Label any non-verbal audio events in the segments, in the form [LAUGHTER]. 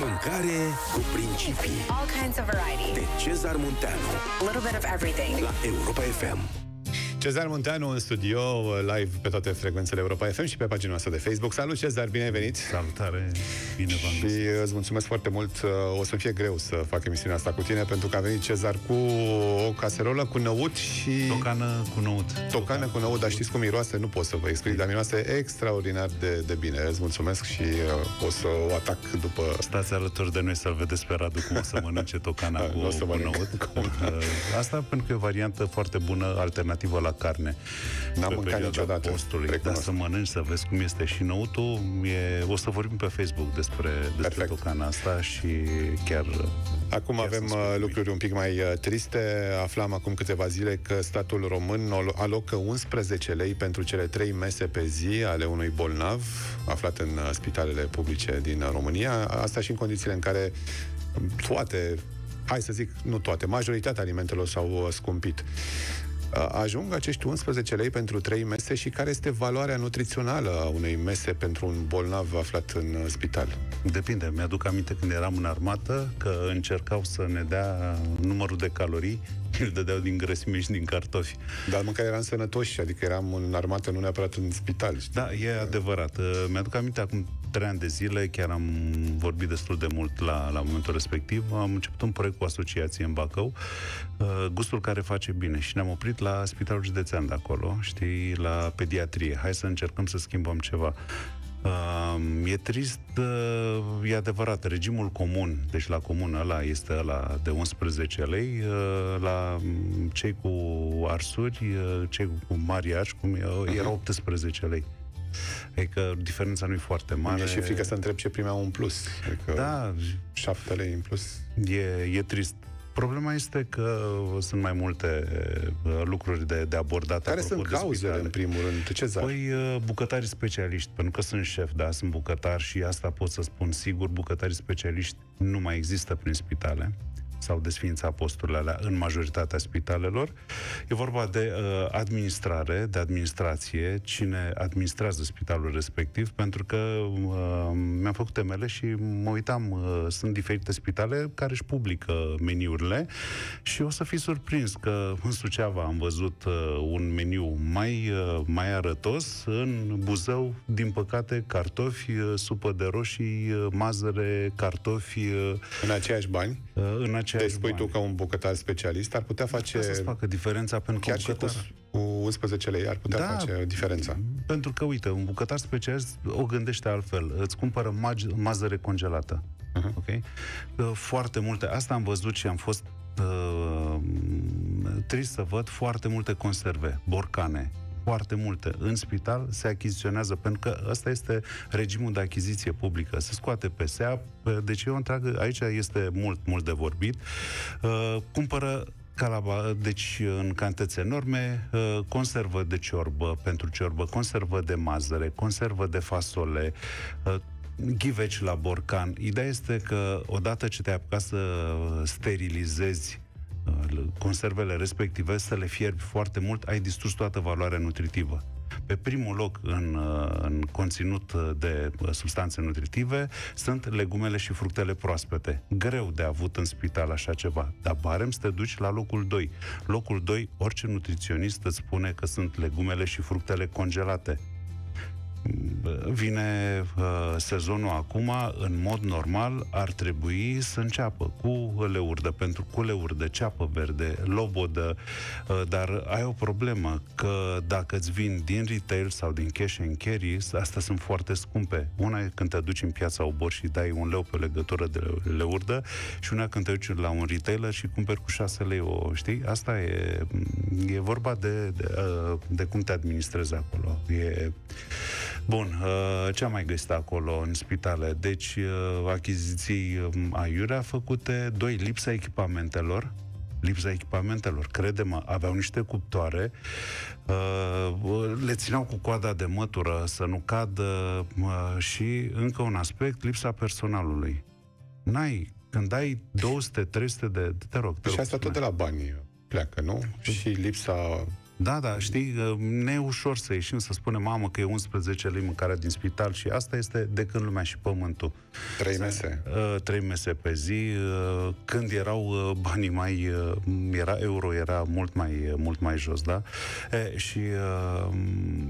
Mâncare cu principii. All kinds of variety. De Cezar Munteanu. A little bit of everything. La Europa FM. Cezar Munteanu în studio, uh, live pe toate frecvențele Europa FM și pe pagina noastră de Facebook. Salut, Cezar, bine ai venit! Salutare! Bine v-am găsit! Și îți mulțumesc foarte mult. Uh, o să fie greu să fac emisiunea asta cu tine, pentru că a venit Cezar cu o caserolă cu năut și... Tocană cu năut. Tocană, Tocană cu năut, dar știți cum miroase? Nu pot să vă explic, dar miroase extraordinar de, de bine. Îți mulțumesc și uh, o să o atac după... Stați alături de noi să-l vedeți pe Radu cum o să mănânce tocana [LAUGHS] da, cu, o să cu năut. [LAUGHS] Asta pentru că e o variantă foarte bună, alternativă la carne. N-am mâncat niciodată. Postului. Dar să mănânci, să vezi cum este și noutul. E... O să vorbim pe Facebook despre, despre tocana asta și chiar... Acum chiar avem uh, lucruri un pic mai uh, triste. Aflam acum câteva zile că statul român alocă 11 lei pentru cele 3 mese pe zi ale unui bolnav aflat în uh, spitalele publice din România. Asta și în condițiile în care toate hai să zic, nu toate, majoritatea alimentelor s-au scumpit. Uh, ajung acești 11 lei pentru 3 mese și care este valoarea nutrițională a unei mese pentru un bolnav aflat în uh, spital? Depinde. Mi-aduc aminte când eram în armată că încercau să ne dea uh, numărul de calorii îl dădeau din grăsime și din cartofi. Dar măcar eram sănătoși, adică eram în armată, nu neapărat în spital. Știi? Da, e adevărat. Uh, mi-aduc aminte acum trei ani de zile, chiar am vorbit destul de mult la, la momentul respectiv, am început un proiect cu asociație în Bacău, uh, gustul care face bine și ne-am oprit la Spitalul Județean de acolo, știi, la pediatrie. Hai să încercăm să schimbăm ceva. E trist, e adevărat, regimul comun, deci la comun ăla este la de 11 lei, ă, la cei cu arsuri, ă, cei cu mari arși, cum ă, mhm. era 18 lei. Adică diferența nu e foarte mare. Mi-e și frică să întreb ce primeau în plus. Adică da. 7 lei în plus. E, e trist. Problema este că uh, sunt mai multe uh, lucruri de, de abordat. Care sunt cauzele, în primul rând? Ce zar? Păi, uh, bucătari specialiști, pentru că sunt șef, da, sunt bucătar și asta pot să spun sigur, bucătari specialiști nu mai există prin spitale s-au desfințat posturile alea în majoritatea spitalelor. E vorba de uh, administrare, de administrație, cine administrează spitalul respectiv, pentru că uh, mi-am făcut temele și mă uitam, uh, sunt diferite spitale care își publică meniurile și o să fi surprins că în Suceava am văzut uh, un meniu mai, uh, mai arătos, în Buzău, din păcate, cartofi, uh, supă de roșii, uh, mazăre, cartofi. Uh, în aceiași bani? Uh, în aceiași aceiași deci, spui tu că un bucătar specialist ar putea face... Asta să facă diferența pentru că un bucătar... și cu, cu 11 lei ar putea da, face diferența. Pentru că, uite, un bucătar specialist o gândește altfel. Îți cumpără maj- mazăre congelată. Uh-huh. Okay? Foarte multe... Asta am văzut și am fost uh, trist să văd foarte multe conserve, borcane, foarte multe. În spital se achiziționează, pentru că ăsta este regimul de achiziție publică. Se scoate PSA, deci eu întreagă, aici este mult, mult de vorbit. Uh, cumpără calaba, deci în cantități enorme, uh, conservă de ciorbă pentru ciorbă, conservă de mazăre, conservă de fasole, uh, ghiveci la borcan. Ideea este că odată ce te apucat să sterilizezi conservele respective, să le fierbi foarte mult, ai distrus toată valoarea nutritivă. Pe primul loc în, uh, în conținut de uh, substanțe nutritive sunt legumele și fructele proaspete. Greu de avut în spital așa ceva, dar barem să te duci la locul 2. Locul 2, orice nutriționist îți spune că sunt legumele și fructele congelate vine uh, sezonul acum, în mod normal ar trebui să înceapă cu leurdă, pentru cu leurdă, ceapă verde, lobodă, uh, dar ai o problemă că dacă îți vin din retail sau din cash and carry, astea sunt foarte scumpe. Una e când te duci în piața Obor și dai un leu pe legătură de leurdă și una când te duci la un retailer și cumperi cu 6 lei o, știi? Asta e, e vorba de, de, de, uh, de cum te administrezi acolo. E Bun, uh, ce am mai găsit acolo în spitale? Deci, uh, achiziții um, aiurea făcute, doi, lipsa echipamentelor, lipsa echipamentelor. Credem, aveau niște cuptoare, uh, le țineau cu coada de mătură să nu cadă și, încă un aspect, lipsa personalului. N-ai, când ai 200, 300 de... Te rog, te rog. Și asta tot de la bani pleacă, nu? Și lipsa da, da, știi, uh, ne e ușor să ieșim să spunem, mamă, că e 11 lei mâncarea din spital și asta este de când lumea și pământul. Trei mese. Uh, trei mese pe zi. Uh, când erau banii mai... Era, euro era mult mai, mult mai jos, da? E, și...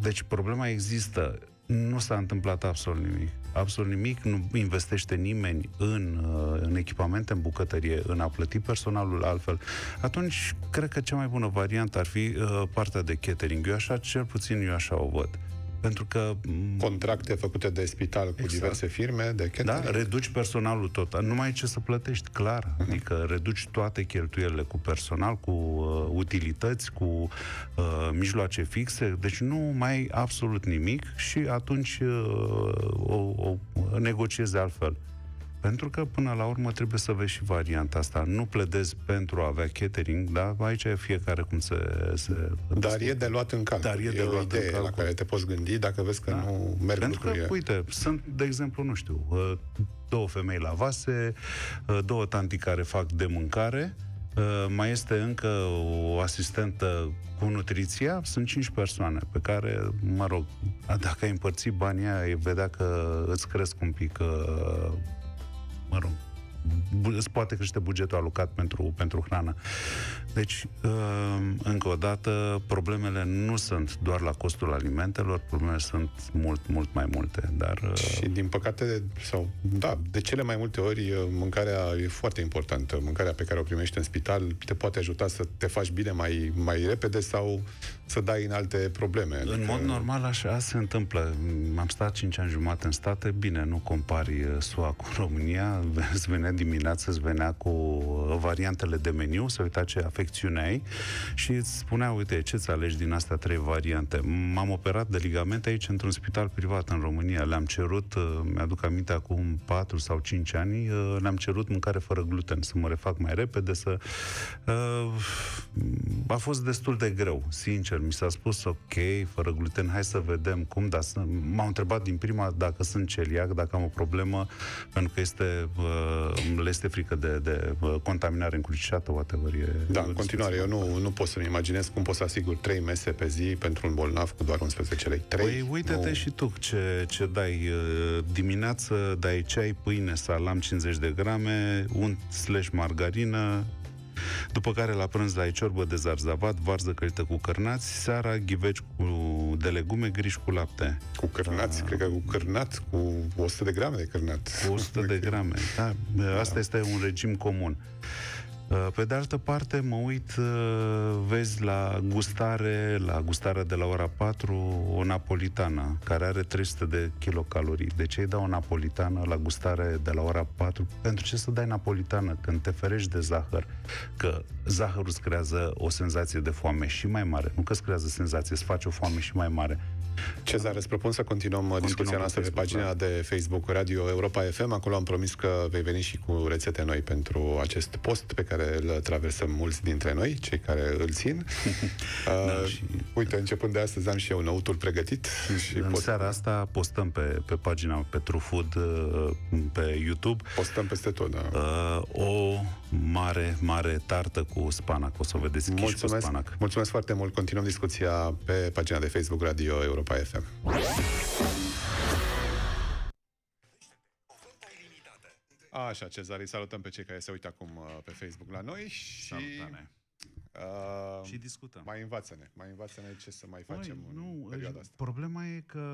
Deci problema există. Nu s-a întâmplat absolut nimic absolut nimic, nu investește nimeni în, uh, în echipamente, în bucătărie, în a plăti personalul altfel, atunci cred că cea mai bună variantă ar fi uh, partea de catering. Eu așa, cel puțin eu așa o văd. Pentru că... Contracte făcute de spital exact. cu diverse firme, de catering. Da, reduci personalul tot. Nu mai ai ce să plătești, clar. Uh-huh. Adică reduci toate cheltuielile cu personal, cu uh, utilități, cu uh, mijloace fixe. Deci nu mai ai absolut nimic și atunci uh, o, o negociezi altfel. Pentru că, până la urmă, trebuie să vezi și varianta asta. Nu pledez pentru a avea catering, da? Aici e fiecare cum se... se Dar e de luat în calcul. Dar e, e de luat idee în calcul. la care te poți gândi dacă vezi că da. nu merg Pentru lucrurile. că, uite, sunt, de exemplu, nu știu, uh, două femei la vase, uh, două tanti care fac de mâncare, uh, mai este încă o asistentă cu nutriția, sunt cinci persoane pe care, mă rog, dacă ai împărțit banii aia, vedea că îți cresc un pic mă rog, îți poate crește bugetul alocat pentru, pentru hrană. Deci, uh, încă o dată, problemele nu sunt doar la costul alimentelor, problemele sunt mult, mult mai multe. Dar... Uh, și, din păcate, sau, da, de cele mai multe ori, uh, mâncarea e foarte importantă. Mâncarea pe care o primești în spital te poate ajuta să te faci bine mai, mai repede sau să dai în alte probleme. Adică... În mod normal așa se întâmplă. Am stat 5 ani jumate în state, bine, nu compari uh, SUA cu [LAUGHS] România, îți venea dimineața, îți venea cu uh, variantele de meniu, să uita ce afecțiune ai și îți spunea, uite, ce-ți alegi din astea trei variante. M-am operat de ligamente aici într-un spital privat în România. Le-am cerut, uh, mi-aduc aminte acum 4 sau 5 ani, le-am cerut mâncare fără gluten, să mă refac mai repede, să... A fost destul de greu, sincer, mi s-a spus ok, fără gluten, hai să vedem cum, dar m-au întrebat din prima dacă sunt celiac, dacă am o problemă, pentru că este, uh, le este frică de, de uh, contaminare încrucișată, whatever. E da, în continuare, eu nu, nu pot să-mi imaginez cum pot să asigur 3 mese pe zi pentru un bolnav cu doar 11 lei. 3, păi, uite-te și tu ce, ce dai uh, dimineață, dai ceai, pâine, salam 50 de grame, unt slash margarină, după care la prânz la ciorbă de zarzavat, varză călită cu cărnați, seara ghiveci cu de legume, griș cu lapte. Cu cărnați, da. Ah. cred că cu cărnați, cu 100 de grame de cărnați. Cu 100 de [LAUGHS] grame, da. Asta da. este un regim comun. Uh, pe de altă parte, mă uit, uh, vezi la gustare, la gustarea de la ora 4, o napolitană, care are 300 de kilocalorii. De ce îi dau o napolitană la gustare de la ora 4? Pentru ce să dai napolitană când te ferești de zahăr? Că zahărul îți creează o senzație de foame și mai mare. Nu că îți creează senzație, îți face o foame și mai mare. Cezar, îți propun să continuăm, continuăm discuția noastră pe pagina da. de Facebook Radio Europa FM. Acolo am promis că vei veni și cu rețete noi pentru acest post pe care care îl traversăm mulți dintre noi, cei care îl țin. [LAUGHS] da, da uh, și... Uite, începând de astăzi am și eu năutul pregătit. Și în pot... seara asta postăm pe, pe pagina Petru Food uh, pe YouTube. Postăm peste tot, da. Uh, o mare, mare tartă cu spanac. O să o vedeți mulțumesc, cu spanac. Mulțumesc foarte mult. Continuăm discuția pe pagina de Facebook Radio Europa FM. Așa, Cezar, îi salutăm pe cei care se uită acum uh, pe Facebook la noi și... Uh, și discutăm. Mai învață-ne, mai învață-ne ce să mai facem Băi, nu, în perioada asta. Problema e că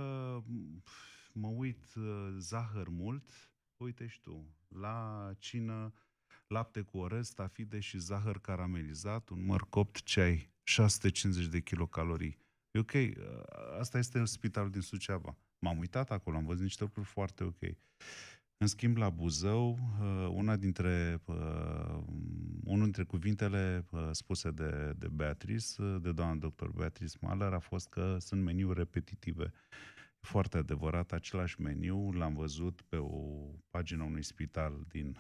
mă uit uh, zahăr mult, uite și tu, la cină, lapte cu orez, tafide și zahăr caramelizat, un măr copt, ceai, 650 de kilocalorii. E ok, uh, asta este în spitalul din Suceava. M-am uitat acolo, am văzut niște lucruri foarte ok. În schimb, la Buzău, uh, una dintre, uh, unul dintre cuvintele uh, spuse de, de Beatrice, de doamna doctor Beatrice Mahler, a fost că sunt meniuri repetitive. Foarte adevărat, același meniu l-am văzut pe o pagină unui spital din,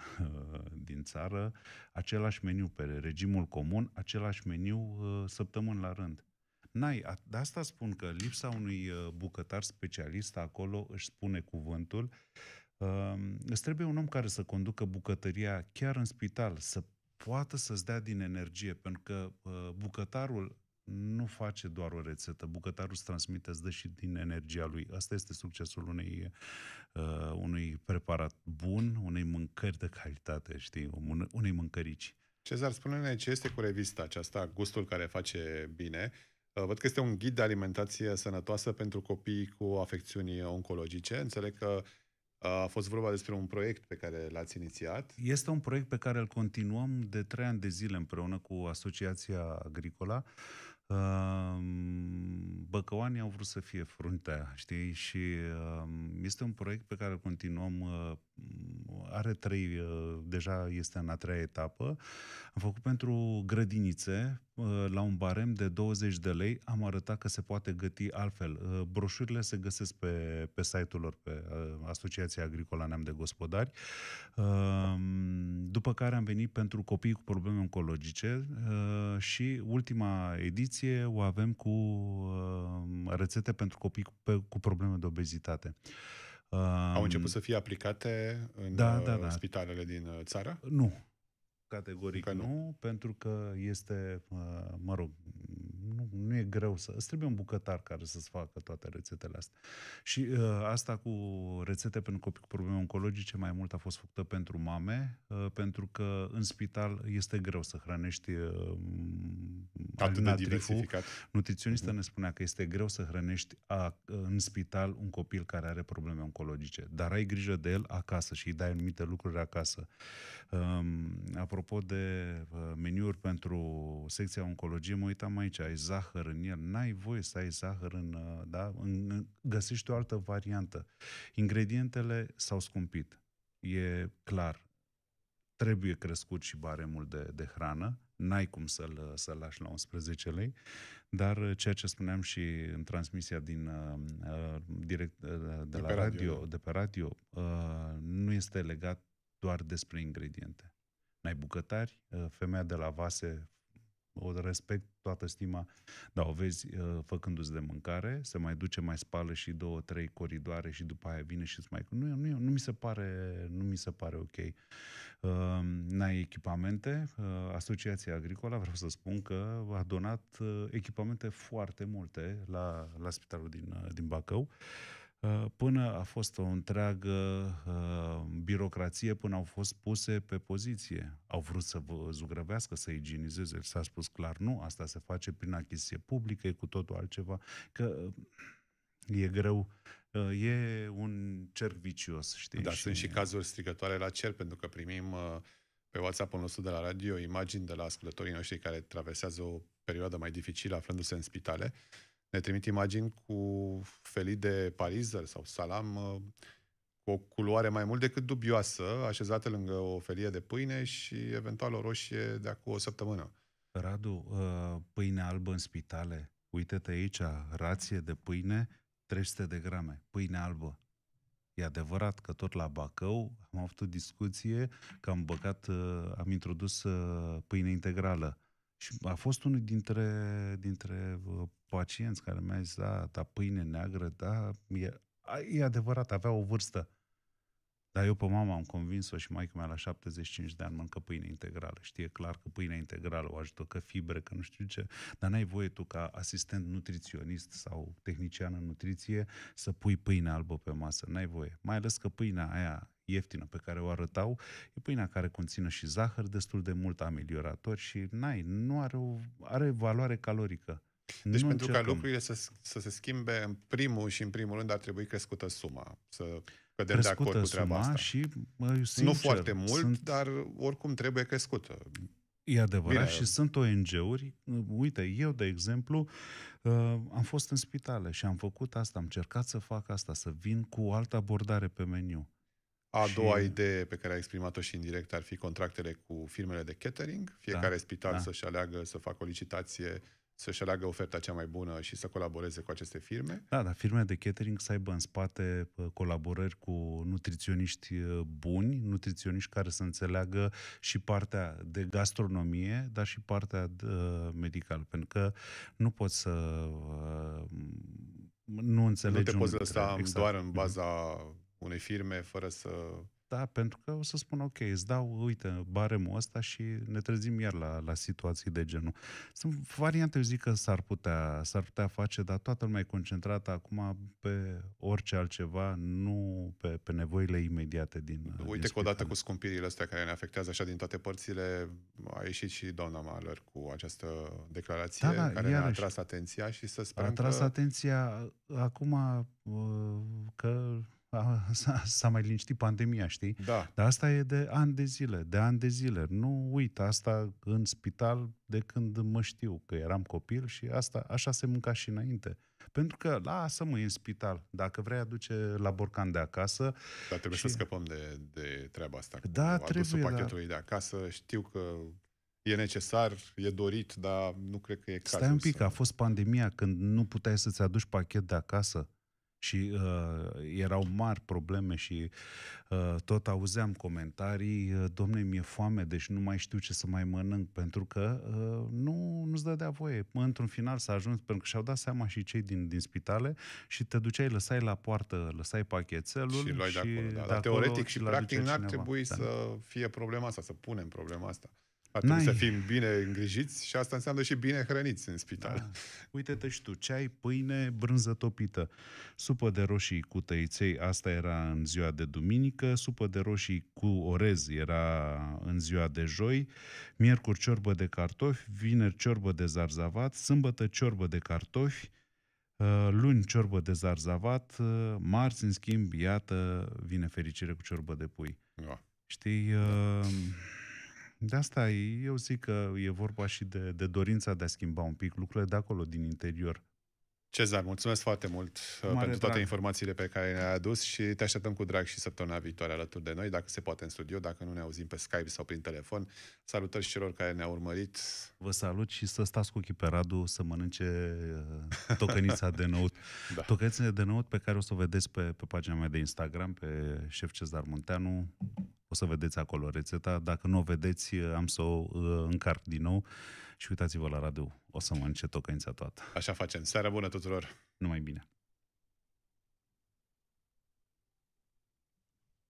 din țară, același meniu pe regimul comun, același meniu săptămâni la rând. N-ai, de asta spun că lipsa unui bucătar specialist acolo își spune cuvântul Îți trebuie un om care să conducă bucătăria chiar în spital, să poată să-ți dea din energie, pentru că uh, bucătarul nu face doar o rețetă. Bucătarul îți transmite, îți dă și din energia lui. Asta este succesul unei, uh, unui preparat bun, unei mâncări de calitate, știi, unei mâncărici. Cezar, spune-ne ce este cu revista aceasta, gustul care face bine. Uh, văd că este un ghid de alimentație sănătoasă pentru copii cu afecțiuni oncologice. Înțeleg că a fost vorba despre un proiect pe care l-ați inițiat. Este un proiect pe care îl continuăm de trei ani de zile împreună cu Asociația Agricola. Băcăoanii au vrut să fie fruntea, știi? Și este un proiect pe care îl continuăm uh, are trei, uh, deja este în a treia etapă. Am făcut pentru grădinițe, uh, la un barem de 20 de lei, am arătat că se poate găti altfel. Uh, broșurile se găsesc pe, pe site-ul lor, pe Asociația Agricola Neam de Gospodari. Um, după care am venit pentru copii cu probleme oncologice și ultima ediție o avem cu rețete pentru copii cu probleme de obezitate. Au început să fie aplicate în da, uh, da, da. spitalele din uh, țară? Nu. Categoric nu, nu, pentru că este, uh, mă rog, nu, nu e greu să... Îți trebuie un bucătar care să-ți facă toate rețetele astea. Și asta cu rețete pentru copii cu probleme oncologice mai mult a fost făcută pentru mame, pentru că în spital este greu să hrănești Atât de diversificat. Nutriționista ne spunea că este greu să hrănești a, în spital un copil care are probleme oncologice, dar ai grijă de el acasă și îi dai anumite lucruri acasă. Um, apropo de uh, meniuri pentru secția oncologie, mă uitam aici, ai zahăr în el, n-ai voie să ai zahăr în, uh, da? în, găsești o altă variantă. Ingredientele s-au scumpit, e clar trebuie crescut și baremul de, de hrană, n-ai cum să-l, să-l lași la 11 lei, dar uh, ceea ce spuneam și în transmisia din uh, uh direct uh, de, de la radio, radio, da. de pe radio, uh, nu este legat doar despre ingrediente. N-ai bucătari, uh, femeia de la vase o respect toată stima, dar o vezi uh, făcându-ți de mâncare, se mai duce, mai spală și două, trei coridoare și după aia vine și îți mai... Nu, nu, nu, mi, se pare, nu mi se pare ok. Um, n-ai echipamente. Uh, Asociația Agricola, vreau să spun că a donat uh, echipamente foarte multe la, la spitalul din, din Bacău. Ă, până a fost o întreagă ă, birocrație, până au fost puse pe poziție. Au vrut să zugrăvească, să igienizeze. S-a spus clar, nu, asta se face prin achiziție publică, e cu totul altceva. Că ă, e greu, e un cerc vicios, știi? Dar și... sunt și cazuri strigătoare la cer, pentru că primim pe WhatsApp-ul nostru de la radio imagini de la ascultătorii noștri care traversează o perioadă mai dificilă aflându-se în spitale ne trimit imagini cu felii de parizer sau salam uh, cu o culoare mai mult decât dubioasă, așezată lângă o felie de pâine și eventual o roșie de acum o săptămână. Radu, uh, pâine albă în spitale, uite-te aici, rație de pâine, 300 de grame, pâine albă. E adevărat că tot la Bacău am avut o discuție că am băgat, uh, am introdus pâine integrală. Și a fost unul dintre, dintre pacienți care mi au zis, da, da, pâine neagră, da, e, e adevărat, avea o vârstă. Dar eu pe mama am convins-o și maica mea la 75 de ani mănâncă pâine integrală. Știe clar că pâine integrală o ajută, că fibre, că nu știu ce. Dar n-ai voie tu ca asistent nutriționist sau tehnician în nutriție să pui pâine albă pe masă. N-ai voie. Mai ales că pâinea aia ieftină pe care o arătau, e pâinea care conține și zahăr destul de mult ameliorator și n-ai, nu are, o, are valoare calorică. Deci nu pentru încercăm. ca lucrurile să, să se schimbe, în primul și în primul rând ar trebui crescută suma. Să cădem crescută de acord cu treaba asta. și, mă, sincer, Nu foarte mult, sunt... dar oricum trebuie crescută. E adevărat Bine. și sunt ONG-uri. Uite, eu, de exemplu, uh, am fost în spitale și am făcut asta, am încercat să fac asta, să vin cu o altă abordare pe meniu. A doua și... idee pe care a exprimat-o și în direct ar fi contractele cu firmele de catering. Da, Fiecare da, spital da. să-și aleagă să facă o licitație să-și aleagă oferta cea mai bună și să colaboreze cu aceste firme. Da, dar firme de catering să aibă în spate colaborări cu nutriționiști buni, nutriționiști care să înțeleagă și partea de gastronomie, dar și partea medicală, pentru că nu poți să nu înțelegi... Nu te poți lăsa exact. doar în mhm. baza unei firme fără să da, pentru că o să spun, ok, îți dau, uite, baremul ăsta și ne trezim iar la, la situații de genul. Sunt variante, eu zic că s-ar putea, s-ar putea face, dar toată lumea e concentrată acum pe orice altceva, nu pe, pe nevoile imediate din Uite din că odată cu scumpirile astea care ne afectează așa din toate părțile, a ieșit și doamna Mahler cu această declarație da, da, care ne-a atras atenția și să sperăm A atras că... atenția uh, acum uh, că s-a, s-a mai liniștit pandemia, știi? Da. Dar asta e de ani de zile, de ani de zile. Nu uit, asta în spital de când mă știu că eram copil și asta, așa se mânca și înainte. Pentru că lasă-mă în spital. Dacă vrei, aduce la borcan de acasă. Dar trebuie și... să scăpăm de, de treaba asta. Da, trebuie. Adusul pachetului da. de acasă, știu că e necesar, e dorit, dar nu cred că e cazul. Stai un pic, să... a fost pandemia când nu puteai să-ți aduci pachet de acasă și uh, erau mari probleme și uh, tot auzeam comentarii, uh, domne, mi-e foame, deci nu mai știu ce să mai mănânc, pentru că uh, nu, nu-ți dădea voie. Într-un final s-a ajuns, pentru că și-au dat seama și cei din, din spitale și te duceai, lăsai la poartă, lăsai pachetelul și, luai și de acolo, da. de acolo, teoretic și, și practic n-ar trebui da. să fie problema asta, să punem problema asta. Atunci să fim bine îngrijiți și asta înseamnă și bine hrăniți în spital. Da. Uite-te și tu, ceai, pâine, brânză topită, supă de roșii cu tăiței, asta era în ziua de duminică, supă de roșii cu orez era în ziua de joi, miercuri ciorbă de cartofi, vineri ciorbă de zarzavat, sâmbătă ciorbă de cartofi, uh, luni ciorbă de zarzavat, uh, marți, în schimb, iată, vine fericire cu ciorbă de pui. Da. Știi... Uh... De asta eu zic că e vorba și de, de dorința de a schimba un pic lucrurile de acolo, din interior. Cezar, mulțumesc foarte mult uh, Mare pentru toate drag. informațiile pe care le-ai adus și te așteptăm cu drag și săptămâna viitoare alături de noi, dacă se poate în studio, dacă nu ne auzim pe Skype sau prin telefon. Salutări și celor care ne-au urmărit. Vă salut și să stați cu ochii pe Radu să mănânce uh, tocănița de năut. [LAUGHS] da. Tocănița de năut pe care o să o vedeți pe, pe pagina mea de Instagram, pe șef Cezar Munteanu să vedeți acolo rețeta. Dacă nu o vedeți, eh, am să o eh, încarc din nou. Și uitați-vă la Radu, o să mănânce tocăința toată. Așa facem. Seara bună tuturor! Numai bine!